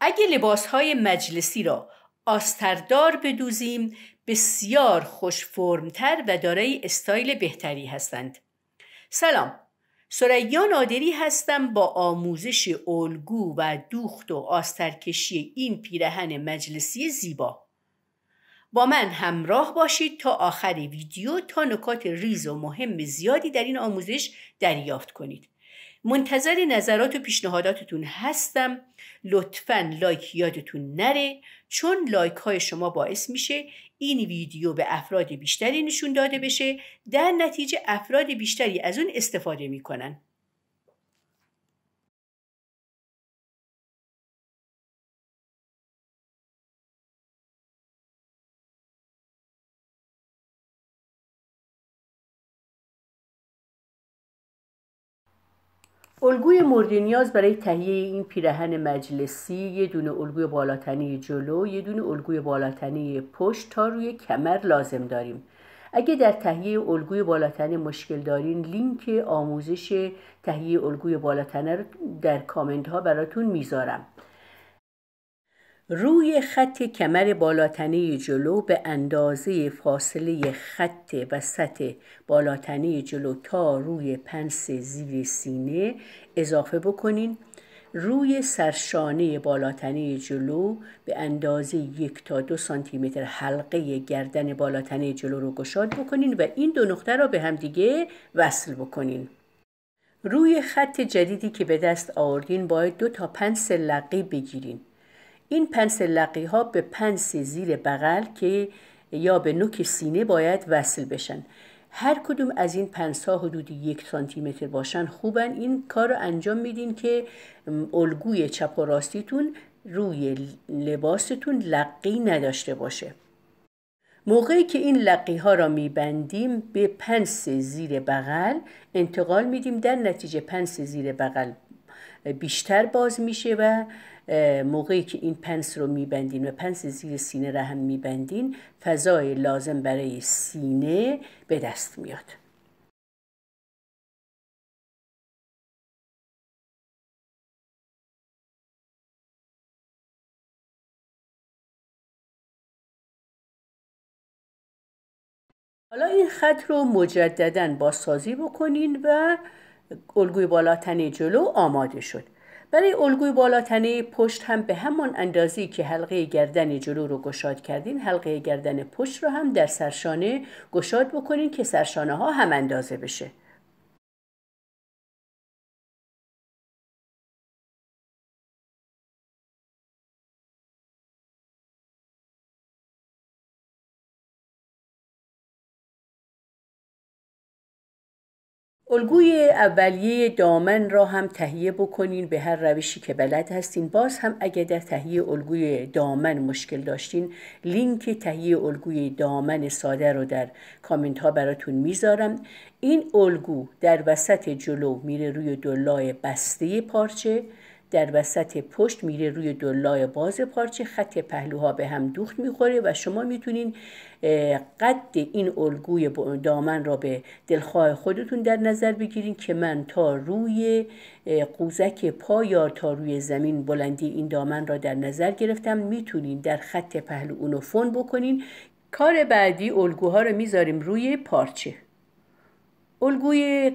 اگه های مجلسی را آستردار بدوزیم بسیار خوش فرمتر و دارای استایل بهتری هستند سلام سریا نادری هستم با آموزش الگو و دوخت و آسترکشی این پیرهن مجلسی زیبا با من همراه باشید تا آخر ویدیو تا نکات ریز و مهم زیادی در این آموزش دریافت کنید منتظر نظرات و پیشنهاداتتون هستم لطفا لایک یادتون نره چون لایک های شما باعث میشه این ویدیو به افراد بیشتری نشون داده بشه در نتیجه افراد بیشتری از اون استفاده میکنن الگوی مورد نیاز برای تهیه این پیرهن مجلسی یه دونه الگوی بالاتنه جلو یه دونه الگوی بالاتنه پشت تا روی کمر لازم داریم اگه در تهیه الگوی بالاتنه مشکل دارین لینک آموزش تهیه الگوی بالاتنه رو در کامنت ها براتون میذارم روی خط کمر بالاتنه جلو به اندازه فاصله خط وسط بالاتنه جلو تا روی پنس زیر سینه اضافه بکنین روی سرشانه بالاتنه جلو به اندازه یک تا دو سانتیمتر حلقه گردن بالاتنه جلو رو گشاد بکنین و این دو نقطه را به همدیگه وصل بکنین روی خط جدیدی که به دست آوردین باید دو تا پنس لقی بگیرین این پنس لقی ها به پنس زیر بغل که یا به نوک سینه باید وصل بشن هر کدوم از این پنس ها حدود یک سانتی متر باشن خوبن این کار رو انجام میدین که الگوی چپ و راستیتون روی لباستون لقی نداشته باشه موقعی که این لقی ها را میبندیم به پنس زیر بغل انتقال میدیم در نتیجه پنس زیر بغل بیشتر باز میشه و موقعی که این پنس رو میبندین و پنس زیر سینه را هم میبندین فضای لازم برای سینه به دست میاد حالا این خط رو مجددا بازسازی بکنین و الگوی بالاتنه جلو آماده شد برای الگوی بالاتنه پشت هم به همان اندازی که حلقه گردن جلو رو گشاد کردین حلقه گردن پشت رو هم در سرشانه گشاد بکنین که سرشانه ها هم اندازه بشه الگوی اولیه دامن را هم تهیه بکنین به هر روشی که بلد هستین باز هم اگر در تهیه الگوی دامن مشکل داشتین لینک تهیه الگوی دامن ساده رو در کامنت ها براتون میذارم این الگو در وسط جلو میره روی دلای بسته پارچه در وسط پشت میره روی دلای باز پارچه خط پهلوها به هم دوخت میخوره و شما میتونین قد این الگوی دامن را به دلخواه خودتون در نظر بگیرین که من تا روی قوزک پا یا تا روی زمین بلندی این دامن را در نظر گرفتم میتونین در خط پهلو اونو فون بکنین کار بعدی الگوها رو میذاریم روی پارچه الگوی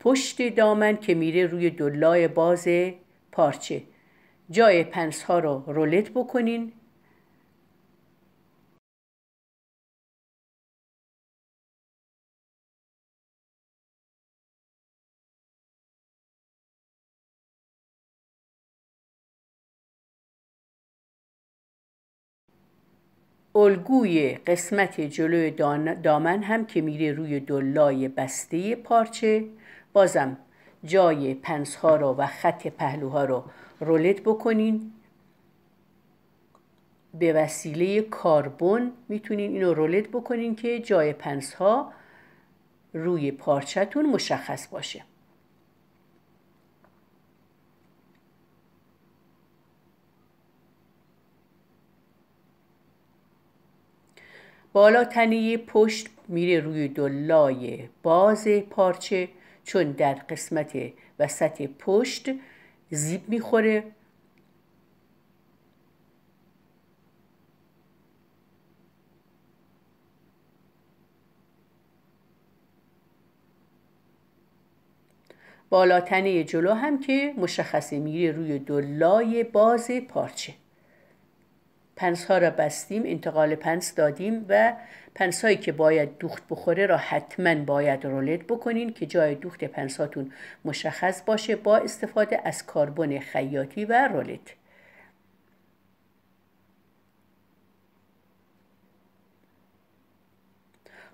پشت دامن که میره روی دلای باز پارچه جای پنس ها رو رولت بکنین الگوی قسمت جلوی دامن هم که میره روی دلای بسته پارچه بازم جای پنس ها رو و خط پهلوها رو رولت بکنین به وسیله کاربن میتونین اینو رولت بکنین که جای پنس ها روی پارچهتون مشخص باشه بالا تنه پشت میره روی دلای باز پارچه چون در قسمت وسط پشت زیب میخوره بالاتنه جلو هم که مشخصه میره روی دلای باز پارچه پنس ها را بستیم انتقال پنس دادیم و پنس هایی که باید دوخت بخوره را حتما باید رولت بکنین که جای دوخت پنساتون مشخص باشه با استفاده از کاربن خیاطی و رولت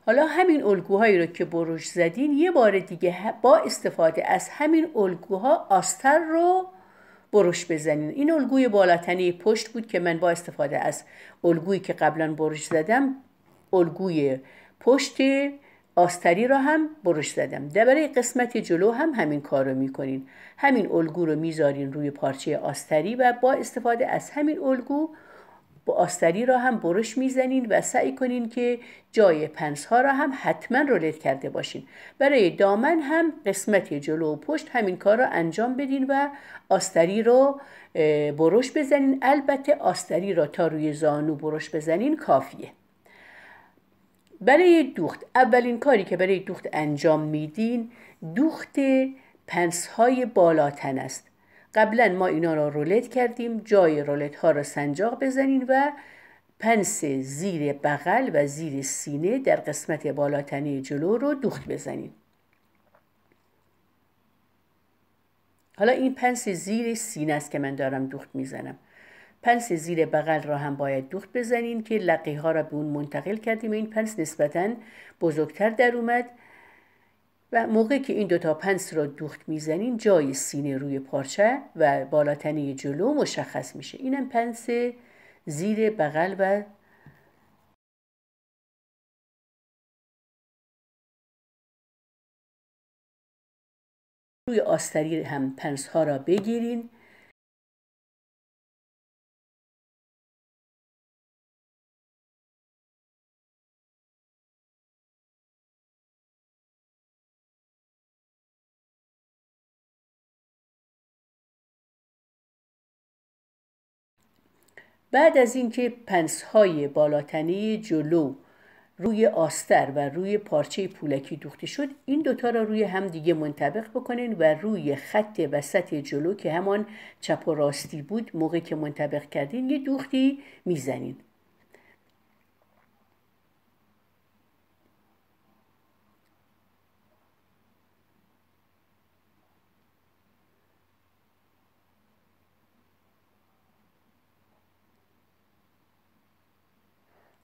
حالا همین الگوهایی رو که بروش زدین یه بار دیگه با استفاده از همین الگوها آستر رو برش بزنین این الگوی بالاتنه پشت بود که من با استفاده از الگویی که قبلا برش زدم الگوی پشت آستری را هم برش زدم در برای قسمت جلو هم همین کار رو میکنین همین الگو رو میذارین روی پارچه آستری و با استفاده از همین الگو با آستری را هم برش میزنین و سعی کنین که جای پنس ها را هم حتما رولت کرده باشین برای دامن هم قسمت جلو و پشت همین کار را انجام بدین و آستری رو برش بزنین البته آستری را تا روی زانو برش بزنین کافیه برای دوخت اولین کاری که برای دوخت انجام میدین دوخت پنس های بالاتن است قبلا ما اینا رو رولت کردیم جای رولت ها را سنجاق بزنین و پنس زیر بغل و زیر سینه در قسمت بالاتنه جلو رو دوخت بزنین. حالا این پنس زیر سینه است که من دارم دوخت میزنم. پنس زیر بغل را هم باید دوخت بزنین که لقه ها را به اون منتقل کردیم این پنس نسبتا بزرگتر در اومد و موقع که این دوتا پنس را دوخت میزنین جای سینه روی پارچه و بالاتنه جلو مشخص میشه اینم پنس زیر بغل و روی آستری هم پنس ها را بگیرین بعد از اینکه پنسهای بالاتنه جلو روی آستر و روی پارچه پولکی دوخته شد این دوتا را روی هم دیگه منطبق بکنین و روی خط وسط جلو که همان چپ و راستی بود موقع که منطبق کردین یه دوختی میزنین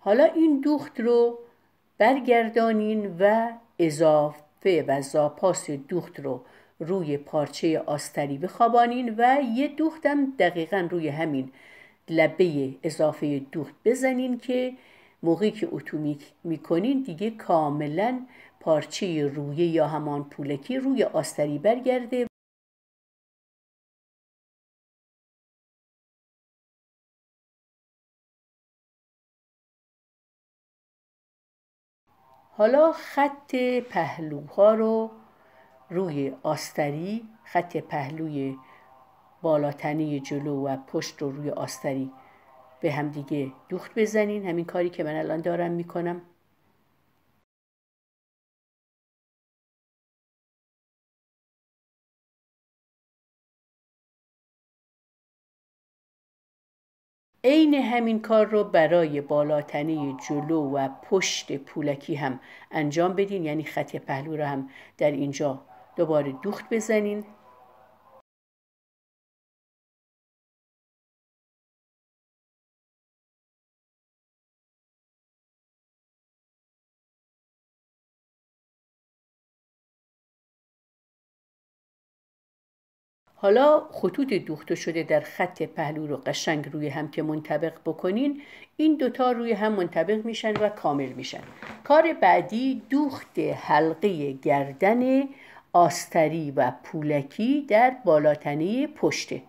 حالا این دوخت رو برگردانین و اضافه و زاپاس دوخت رو روی پارچه آستری بخوابانین و یه دوختم دقیقا روی همین لبه اضافه دوخت بزنین که موقعی که اتومیک میکنین دیگه کاملا پارچه رویه یا همان پولکی روی آستری برگرده حالا خط پهلوها رو روی آستری خط پهلوی بالاتنه جلو و پشت رو روی آستری به همدیگه دوخت بزنین همین کاری که من الان دارم میکنم عین همین کار رو برای بالاتنه جلو و پشت پولکی هم انجام بدین یعنی خط پهلو رو هم در اینجا دوباره دوخت بزنین حالا خطوط دوخته شده در خط پهلو رو قشنگ روی هم که منطبق بکنین این دوتا روی هم منطبق میشن و کامل میشن کار بعدی دوخت حلقه گردن آستری و پولکی در بالاتنه پشته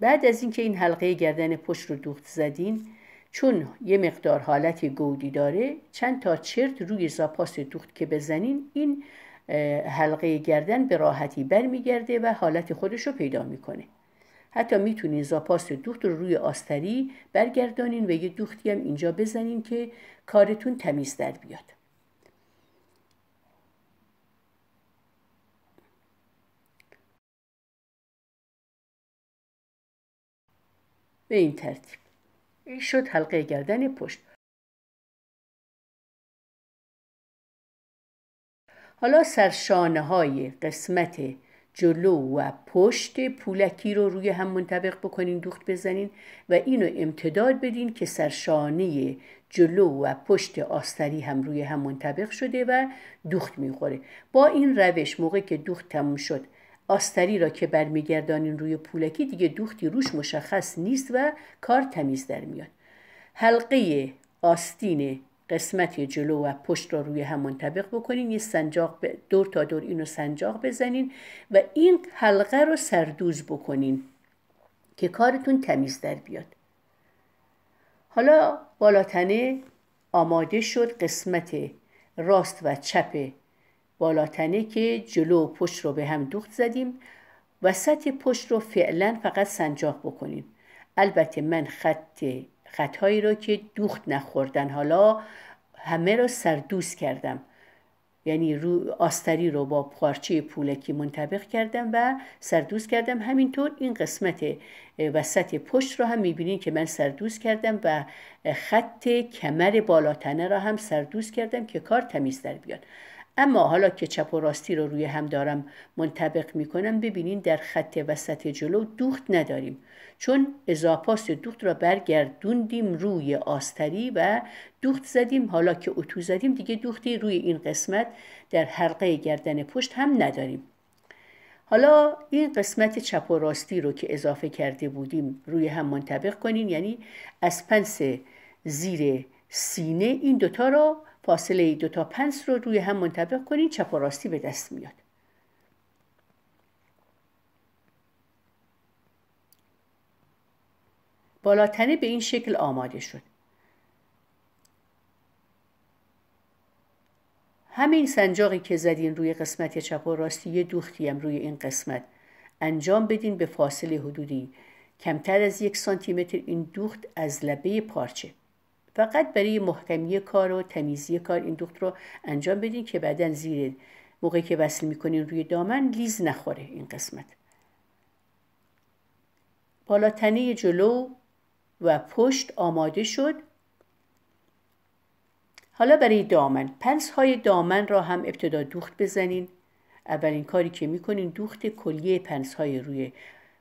بعد از اینکه این حلقه گردن پشت رو دوخت زدین چون یه مقدار حالت گودی داره چند تا چرت روی زاپاس دوخت که بزنین این حلقه گردن به راحتی برمیگرده و حالت خودش رو پیدا میکنه حتی میتونین زاپاس دوخت رو روی آستری برگردانین و یه دوختی هم اینجا بزنین که کارتون تمیز در بیاد به این ترتیب این شد حلقه گردن پشت حالا سرشانه های قسمت جلو و پشت پولکی رو روی هم منطبق بکنین دوخت بزنین و اینو امتداد بدین که سرشانه جلو و پشت آستری هم روی هم منطبق شده و دوخت میخوره با این روش موقع که دوخت تموم شد آستری را که برمیگردانین روی پولکی دیگه دوختی روش مشخص نیست و کار تمیز در میاد حلقه آستین قسمت جلو و پشت را روی هم منطبق بکنین یه سنجاق ب... دور تا دور اینو سنجاق بزنین و این حلقه رو سردوز بکنین که کارتون تمیز در بیاد حالا بالاتنه آماده شد قسمت راست و چپ بالاتنه که جلو و پشت رو به هم دوخت زدیم وسط پشت رو فعلا فقط سنجاق بکنیم البته من خط خطهایی رو که دوخت نخوردن حالا همه رو سردوز کردم یعنی رو آستری رو با پارچه پولکی منطبق کردم و سردوز کردم همینطور این قسمت وسط پشت رو هم میبینین که من سردوز کردم و خط کمر بالاتنه را هم سردوز کردم که کار تمیز در بیاد اما حالا که چپ و راستی رو روی هم دارم منطبق میکنم ببینین در خط وسط جلو دوخت نداریم چون اضافاس دوخت را برگردوندیم روی آستری و دوخت زدیم حالا که اتو زدیم دیگه دوختی روی این قسمت در حلقه گردن پشت هم نداریم حالا این قسمت چپ و راستی رو که اضافه کرده بودیم روی هم منطبق کنین یعنی از پنس زیر سینه این دوتا رو، فاصله دو تا پنس رو روی هم منطبق کنین چپ و راستی به دست میاد بالاتنه به این شکل آماده شد همین سنجاقی که زدین روی قسمت چپ و راستی یه هم روی این قسمت انجام بدین به فاصله حدودی کمتر از یک سانتی متر این دوخت از لبه پارچه فقط برای محکمی کار و تمیزی کار این دوخت رو انجام بدین که بعدا زیر موقعی که وصل میکنین روی دامن لیز نخوره این قسمت بالاتنه جلو و پشت آماده شد حالا برای دامن پنس های دامن را هم ابتدا دوخت بزنین اولین کاری که میکنین دوخت کلیه پنس های روی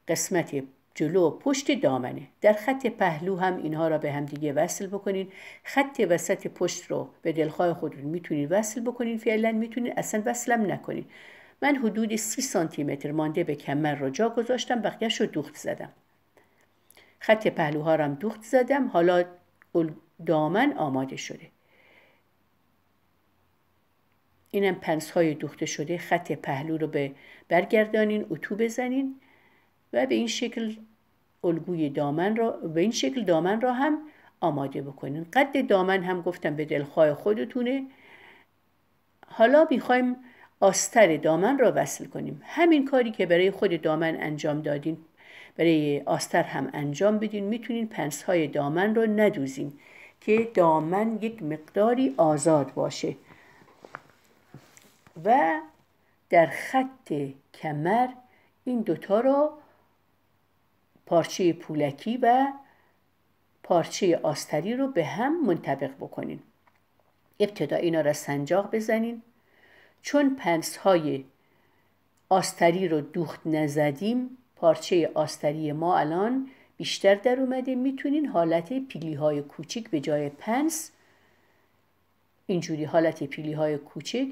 قسمت جلو پشت دامنه در خط پهلو هم اینها را به هم دیگه وصل بکنین خط وسط پشت رو به دلخواه خودتون میتونین وصل بکنین فعلا میتونین اصلا وصلم نکنین من حدود سی سانتی متر مانده به کمر را جا گذاشتم بقیهش رو دوخت زدم خط پهلوها رو هم دوخت زدم حالا دامن آماده شده اینم پنس های دوخته شده خط پهلو رو به برگردانین اتو بزنین و به این شکل الگوی دامن را به این شکل دامن را هم آماده بکنین قد دامن هم گفتم به دلخواه خودتونه حالا میخوایم آستر دامن را وصل کنیم همین کاری که برای خود دامن انجام دادین برای آستر هم انجام بدین میتونین پنس های دامن را ندوزین که دامن یک مقداری آزاد باشه و در خط کمر این دوتا رو پارچه پولکی و پارچه آستری رو به هم منطبق بکنین ابتدا اینا را سنجاق بزنین چون پنس های آستری رو دوخت نزدیم پارچه آستری ما الان بیشتر در اومده میتونین حالت پیلی های کوچیک به جای پنس اینجوری حالت پیلی های کوچک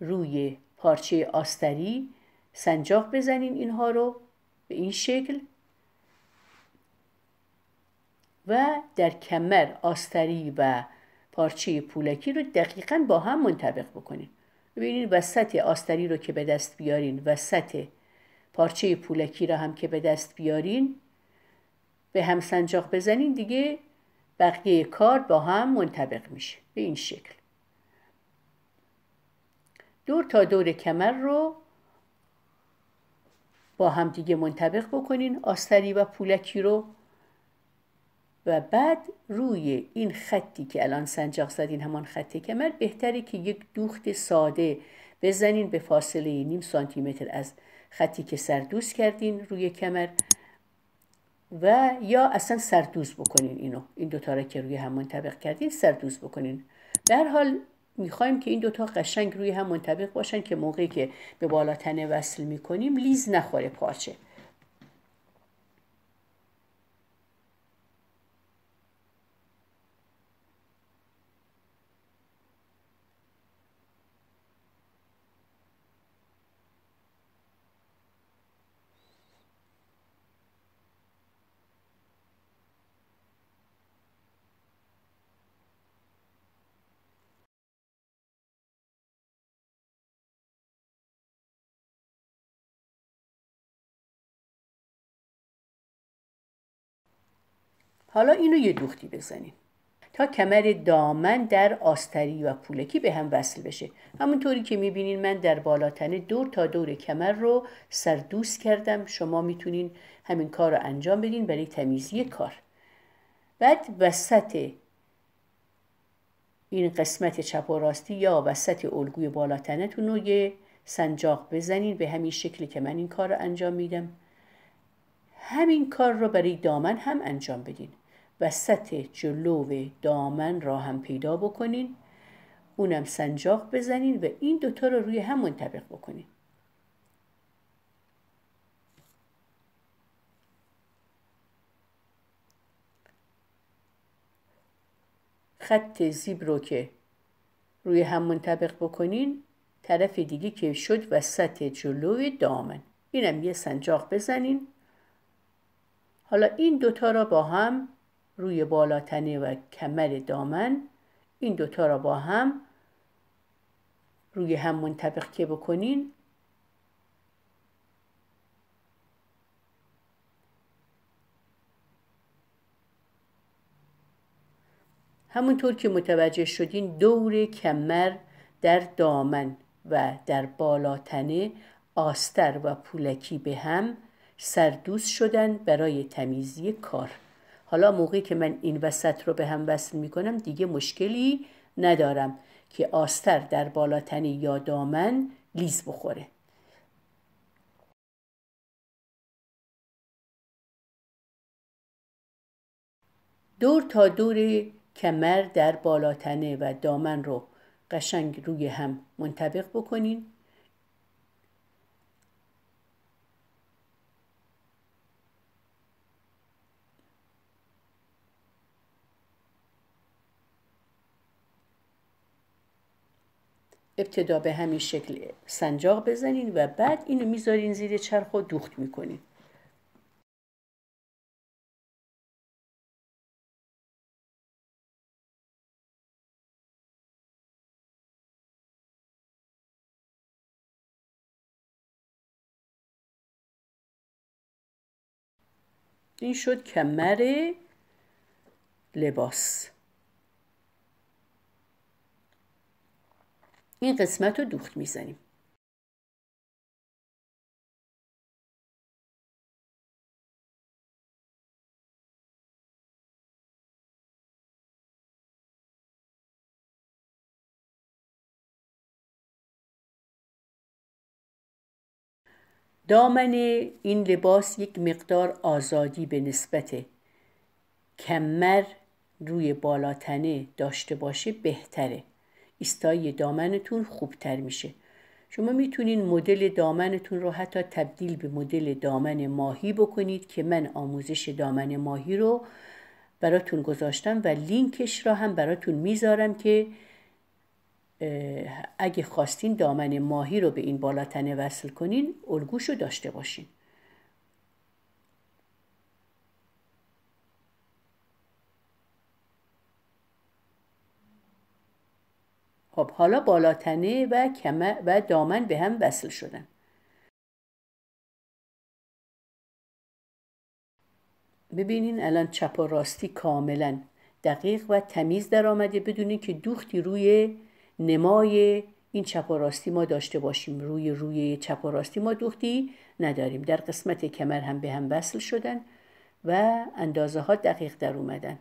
روی پارچه آستری سنجاق بزنین اینها رو به این شکل و در کمر آستری و پارچه پولکی رو دقیقا با هم منطبق بکنید ببینید وسط آستری رو که به دست بیارین وسط پارچه پولکی رو هم که به دست بیارین به هم سنجاق بزنین دیگه بقیه کار با هم منطبق میشه به این شکل دور تا دور کمر رو با هم دیگه منطبق بکنین آستری و پولکی رو و بعد روی این خطی که الان سنجاق زدین همان خط کمر بهتره که یک دوخت ساده بزنین به فاصله نیم سانتی متر از خطی که سردوز کردین روی کمر و یا اصلا سردوز بکنین اینو این دوتا را که روی هم منطبق کردین سردوز بکنین در حال میخوایم که این دوتا قشنگ روی هم منطبق باشن که موقعی که به بالاتنه وصل میکنیم لیز نخوره پارچه حالا اینو یه دوختی بزنین. تا کمر دامن در آستری و پولکی به هم وصل بشه همونطوری که میبینین من در بالاتنه دور تا دور کمر رو سردوس کردم شما میتونین همین کار رو انجام بدین برای تمیزی کار بعد وسط این قسمت چپ و راستی یا وسط الگوی بالاتنه رو یه سنجاق بزنین به همین شکلی که من این کار رو انجام میدم همین کار رو برای دامن هم انجام بدین وسط جلو دامن را هم پیدا بکنین اونم سنجاق بزنین و این دوتا رو روی هم منطبق بکنین خط زیب رو که روی هم منطبق بکنین طرف دیگه که شد وسط جلوی دامن اینم یه سنجاق بزنین حالا این دوتا را با هم روی بالاتنه و کمر دامن این دوتا را با هم روی هم منطبق که بکنین همونطور که متوجه شدین دور کمر در دامن و در بالاتنه آستر و پولکی به هم سردوز شدن برای تمیزی کار حالا موقعی که من این وسط رو به هم وصل می کنم دیگه مشکلی ندارم که آستر در بالاتنه یا دامن لیز بخوره دور تا دور کمر در بالاتنه و دامن رو قشنگ روی هم منطبق بکنین ابتدا به همین شکل سنجاق بزنین و بعد اینو میذارین زیر چرخ و دوخت میکنین این شد کمر لباس این قسمت رو دوخت میزنیم دامن این لباس یک مقدار آزادی به نسبت کمر روی بالاتنه داشته باشه بهتره ایستای دامنتون خوبتر میشه شما میتونین مدل دامنتون رو حتی تبدیل به مدل دامن ماهی بکنید که من آموزش دامن ماهی رو براتون گذاشتم و لینکش را هم براتون میذارم که اگه خواستین دامن ماهی رو به این بالاتنه وصل کنین الگوش داشته باشین حالا بالاتنه و, کمر و دامن به هم وصل شدن. ببینین الان چپ و راستی کاملا دقیق و تمیز در آمده بدونین که دوختی روی نمای این چپ و راستی ما داشته باشیم روی روی چپ و راستی ما دوختی نداریم در قسمت کمر هم به هم وصل شدن و اندازه ها دقیق در اومدن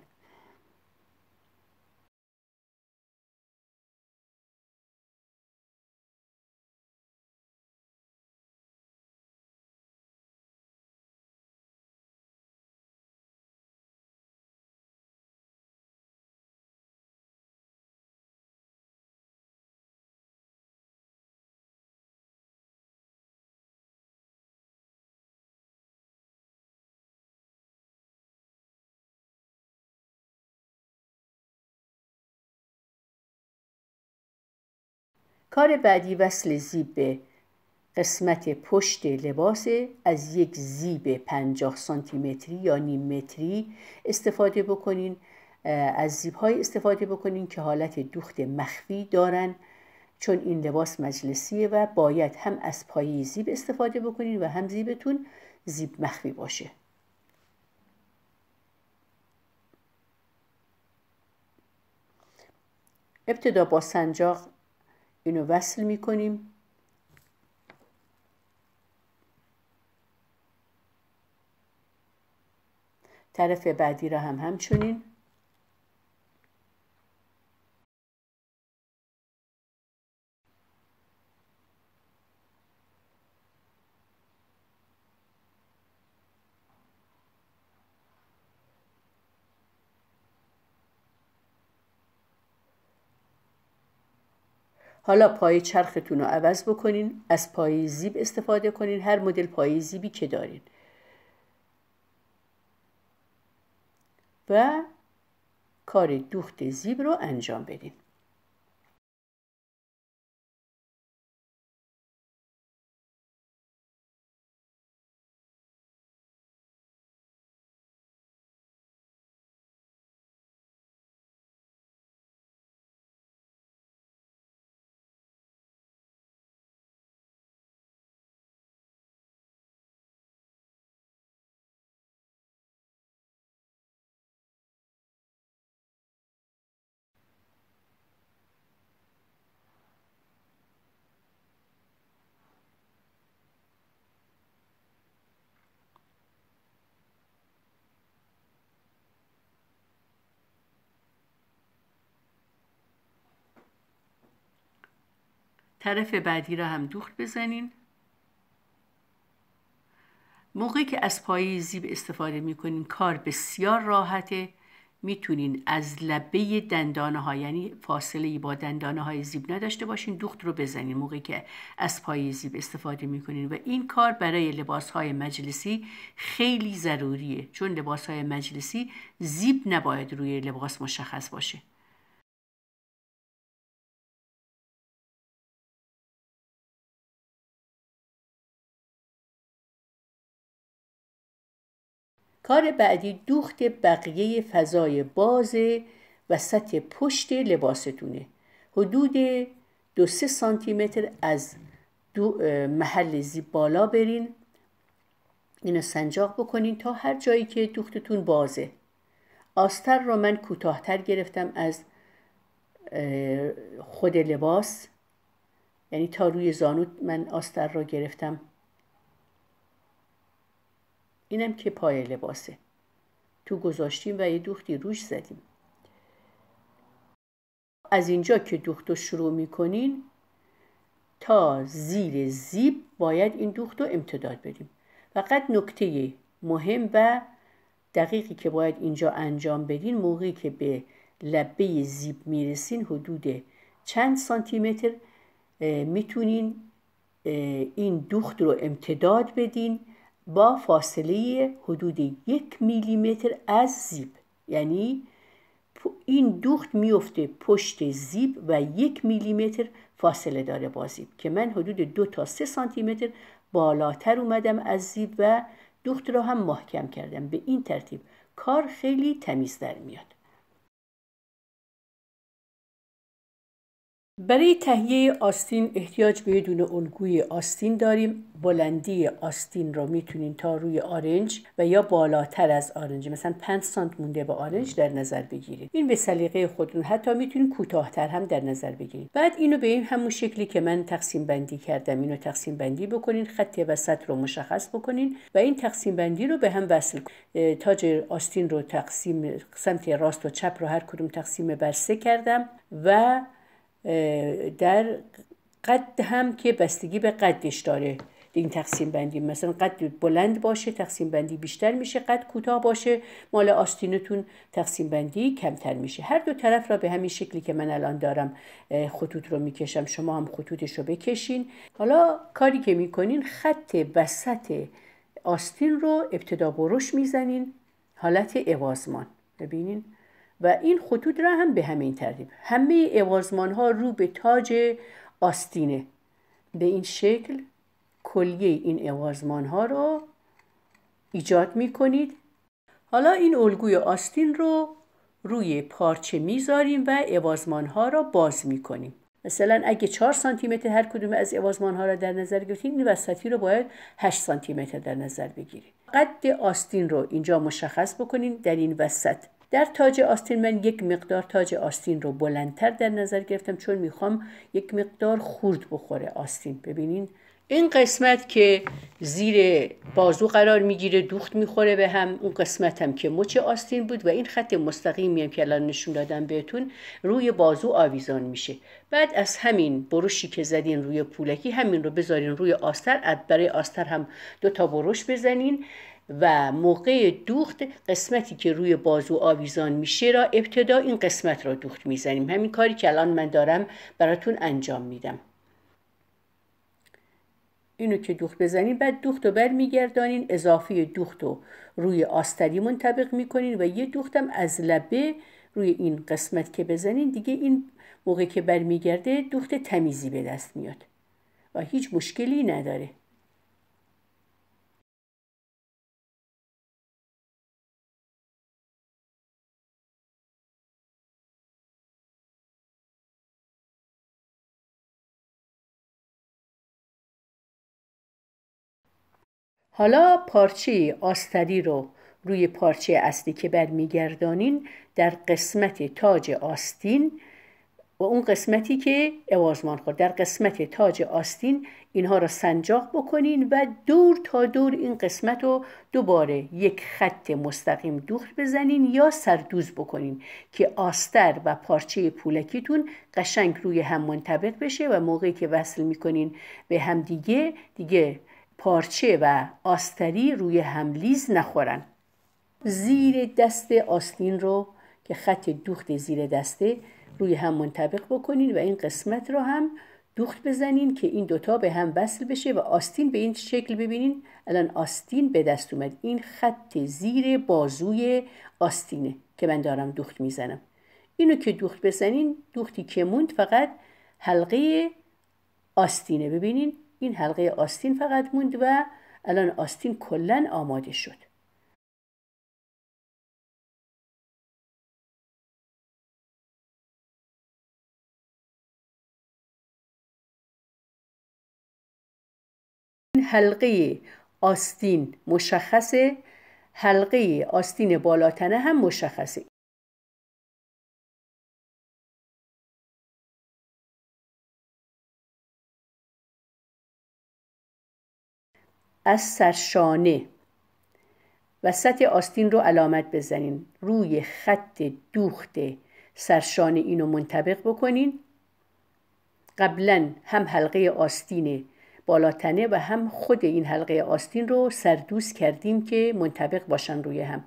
کار بعدی وصل زیب به قسمت پشت لباس از یک زیب 50 سانتیمتری یا نیم متری استفاده بکنین از زیب های استفاده بکنین که حالت دوخت مخفی دارن چون این لباس مجلسیه و باید هم از پایه زیب استفاده بکنین و هم زیبتون زیب مخفی باشه ابتدا با سنجاق اینو وصل میکنیم طرف بعدی را هم همچنین حالا پای چرختون رو عوض بکنین از پای زیب استفاده کنین هر مدل پای زیبی که دارین و کار دوخت زیب رو انجام بدین طرف بعدی را هم دوخت بزنین موقعی که از پایه زیب استفاده میکنین کار بسیار راحته میتونین از لبه دندانه ها یعنی فاصله با دندانه های زیب نداشته باشین دوخت رو بزنین موقعی که از پای زیب استفاده میکنین و این کار برای لباس های مجلسی خیلی ضروریه چون لباس های مجلسی زیب نباید روی لباس مشخص باشه کار بعدی دوخت بقیه فضای باز وسط پشت لباستونه حدود دو سه سانتی متر از دو محل زیبالا بالا برین اینو سنجاق بکنین تا هر جایی که دوختتون بازه آستر رو من کوتاهتر گرفتم از خود لباس یعنی تا روی زانو من آستر رو گرفتم اینم که پای لباسه تو گذاشتیم و یه دوختی روش زدیم از اینجا که دوخت رو شروع میکنین تا زیر زیب باید این دوخت رو امتداد بدیم فقط نکته مهم و دقیقی که باید اینجا انجام بدین موقعی که به لبه زیب میرسین حدود چند سانتی متر میتونین این دوخت رو امتداد بدین با فاصله حدود یک میلیمتر از زیب یعنی این دوخت میفته پشت زیب و یک میلیمتر فاصله داره با زیب که من حدود دو تا سه سانتیمتر بالاتر اومدم از زیب و دوخت را هم محکم کردم به این ترتیب کار خیلی تمیز در میاد برای تهیه آستین احتیاج به یه الگوی آستین داریم بلندی آستین رو میتونین تا روی آرنج و یا بالاتر از آرنج مثلا 5 سانت مونده به آرنج در نظر بگیرید این به سلیقه خودتون حتی میتونین کوتاهتر هم در نظر بگیرید بعد اینو به این همون شکلی که من تقسیم بندی کردم اینو تقسیم بندی بکنین خط وسط رو مشخص بکنین و این تقسیم بندی رو به هم وصل تاج آستین رو تقسیم سمت راست و چپ رو هر کدوم تقسیم بر کردم و در قد هم که بستگی به قدش داره این تقسیم بندی مثلا قد بلند باشه تقسیم بندی بیشتر میشه قد کوتاه باشه مال آستینتون تقسیم بندی کمتر میشه هر دو طرف را به همین شکلی که من الان دارم خطوط رو میکشم شما هم خطوطش رو بکشین حالا کاری که میکنین خط وسط آستین رو ابتدا بروش میزنین حالت اوازمان ببینین و این خطوط را هم به همین ترتیب همه اوازمانها ها رو به تاج آستینه به این شکل کلیه این اوازمانها ها را ایجاد می کنید حالا این الگوی آستین رو روی پارچه میذاریم و اوازمانها ها را باز می کنیم مثلا اگه 4 سانتی متر هر کدوم از اوازمانها ها را در نظر گرفتیم این وسطی رو باید 8 سانتی متر در نظر بگیریم قد آستین رو اینجا مشخص بکنید در این وسط در تاج آستین من یک مقدار تاج آستین رو بلندتر در نظر گرفتم چون میخوام یک مقدار خورد بخوره آستین ببینین این قسمت که زیر بازو قرار میگیره دوخت میخوره به هم اون قسمت هم که مچ آستین بود و این خط مستقیمی هم که الان نشون دادم بهتون روی بازو آویزان میشه بعد از همین بروشی که زدین روی پولکی همین رو بذارین روی آستر برای آستر هم دو تا بروش بزنین و موقع دوخت قسمتی که روی بازو آویزان میشه را ابتدا این قسمت را دوخت میزنیم همین کاری که الان من دارم براتون انجام میدم اینو که دوخت بزنین بعد دوخت رو برمیگردانین اضافه دوخت رو روی آستری منطبق میکنین و یه دوختم از لبه روی این قسمت که بزنین دیگه این موقع که برمیگرده دوخت تمیزی به دست میاد و هیچ مشکلی نداره حالا پارچه آستری رو روی پارچه اصلی که میگردانین در قسمت تاج آستین و اون قسمتی که اوازمان خورد در قسمت تاج آستین اینها را سنجاق بکنین و دور تا دور این قسمت رو دوباره یک خط مستقیم دوخت بزنین یا سردوز بکنین که آستر و پارچه پولکیتون قشنگ روی هم منطبق بشه و موقعی که وصل میکنین به هم دیگه دیگه پارچه و آستری روی هم لیز نخورن زیر دست آستین رو که خط دوخت زیر دسته روی هم منطبق بکنین و این قسمت رو هم دوخت بزنین که این دوتا به هم وصل بشه و آستین به این شکل ببینین الان آستین به دست اومد این خط زیر بازوی آستینه که من دارم دوخت میزنم اینو که دوخت بزنین دوختی که موند فقط حلقه آستینه ببینین این حلقه آستین فقط موند و الان آستین کلا آماده شد این حلقه آستین مشخصه حلقه آستین بالاتنه هم مشخصه از سرشانه وسط آستین رو علامت بزنین روی خط دوخت سرشانه اینو منطبق بکنین قبلا هم حلقه آستین بالاتنه و هم خود این حلقه آستین رو سردوز کردیم که منطبق باشن روی هم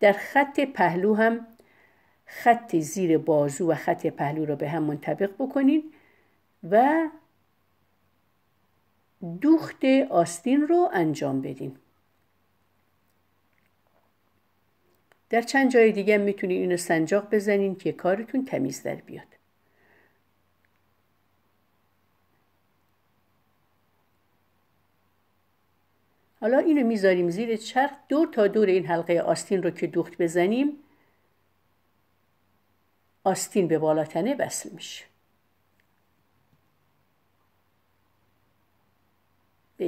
در خط پهلو هم خط زیر بازو و خط پهلو رو به هم منطبق بکنید و دوخت آستین رو انجام بدین در چند جای دیگه میتونید اینو سنجاق بزنین که کارتون تمیز در بیاد حالا اینو میذاریم زیر چرخ دور تا دور این حلقه آستین رو که دوخت بزنیم آستین به بالاتنه وصل میشه به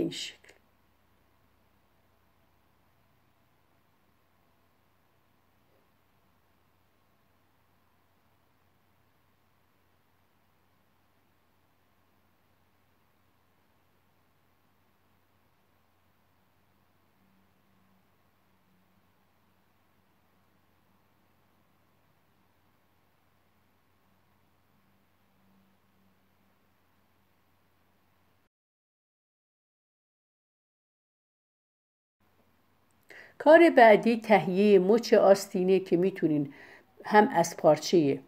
کار بعدی تهیه مچ آستینه که میتونین هم از پارچه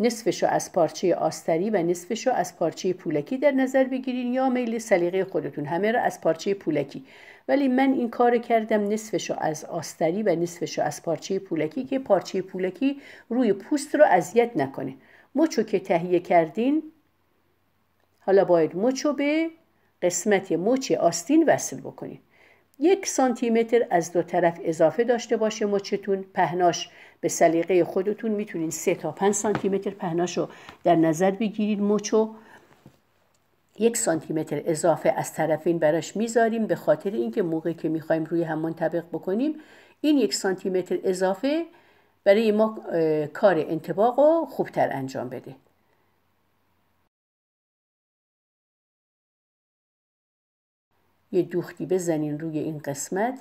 نصفش رو از پارچه آستری و نصفش رو از پارچه پولکی در نظر بگیرین یا میل سلیقه خودتون همه رو از پارچه پولکی ولی من این کار کردم نصفش رو از آستری و نصفش رو از پارچه پولکی که پارچه پولکی روی پوست رو اذیت نکنه مچو که تهیه کردین حالا باید مچو به قسمت مچ آستین وصل بکنید. یک سانتی متر از دو طرف اضافه داشته باشه مچتون پهناش به سلیقه خودتون میتونین سه تا پنج سانتی متر پهناش رو در نظر بگیرید مچو یک سانتی متر اضافه از طرفین براش میذاریم به خاطر اینکه موقعی که میخوایم روی هم منطبق بکنیم این یک سانتی متر اضافه برای ما کار انتباق رو خوبتر انجام بده یه دوختی بزنین روی این قسمت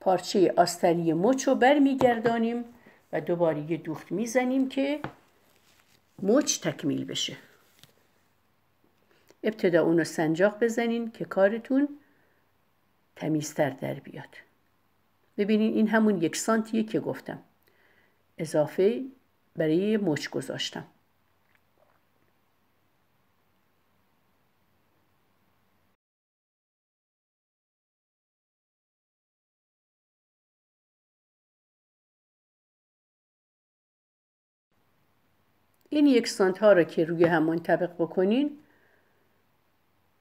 پارچه آستری مچ رو برمیگردانیم و دوباره یه دوخت میزنیم که مچ تکمیل بشه ابتدا اونو سنجاق بزنین که کارتون تمیزتر در بیاد ببینین این همون یک سانتیه که گفتم اضافه برای مچ گذاشتم این یک سانت ها را که روی همون طبق بکنین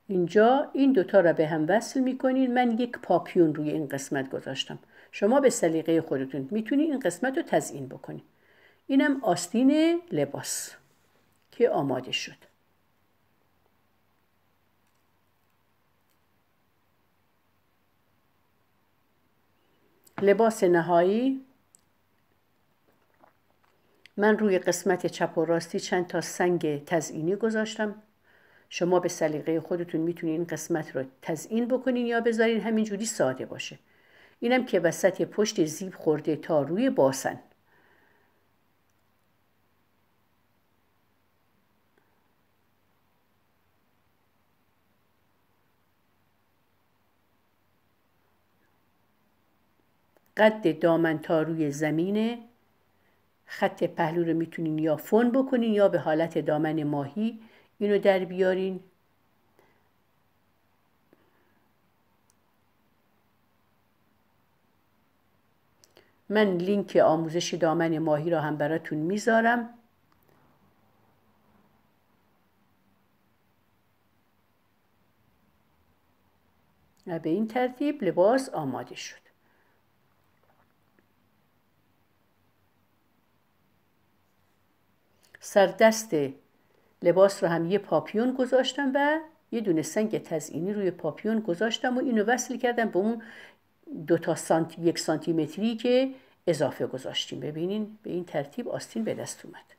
اینجا این دوتا را به هم وصل میکنین من یک پاپیون روی این قسمت گذاشتم شما به سلیقه خودتون میتونید این قسمت رو تزیین بکنید اینم آستین لباس که آماده شد لباس نهایی من روی قسمت چپ و راستی چند تا سنگ تزئینی گذاشتم شما به سلیقه خودتون میتونین این قسمت رو تزئین بکنین یا بذارین همینجوری ساده باشه اینم که وسط پشت زیب خورده تا روی باسن قد دامن تا روی زمینه خط پهلو رو میتونین یا فون بکنین یا به حالت دامن ماهی اینو در بیارین من لینک آموزش دامن ماهی را هم براتون میذارم و به این ترتیب لباس آماده شد سردست لباس رو هم یه پاپیون گذاشتم و یه دونه سنگ تزئینی روی پاپیون گذاشتم و اینو وصل کردم به اون دو تا سانت... یک سانتی متری که اضافه گذاشتیم ببینین به این ترتیب آستین به دست اومد